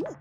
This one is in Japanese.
Woo!